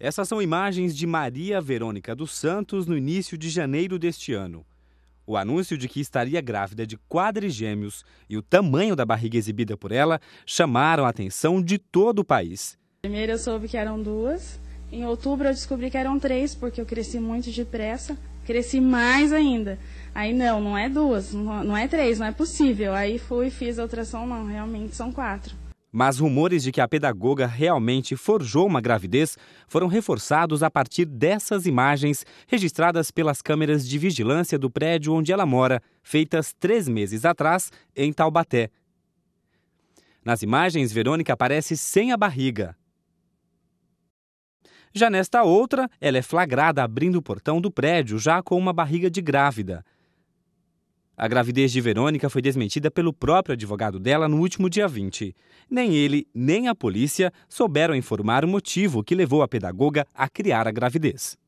Essas são imagens de Maria Verônica dos Santos no início de janeiro deste ano. O anúncio de que estaria grávida de quadrigêmeos e o tamanho da barriga exibida por ela chamaram a atenção de todo o país. Primeiro eu soube que eram duas, em outubro eu descobri que eram três, porque eu cresci muito depressa, cresci mais ainda. Aí não, não é duas, não é três, não é possível. Aí fui e fiz a ultrassom, não, realmente são quatro. Mas rumores de que a pedagoga realmente forjou uma gravidez foram reforçados a partir dessas imagens registradas pelas câmeras de vigilância do prédio onde ela mora, feitas três meses atrás em Taubaté. Nas imagens, Verônica aparece sem a barriga. Já nesta outra, ela é flagrada abrindo o portão do prédio já com uma barriga de grávida. A gravidez de Verônica foi desmentida pelo próprio advogado dela no último dia 20. Nem ele, nem a polícia souberam informar o motivo que levou a pedagoga a criar a gravidez.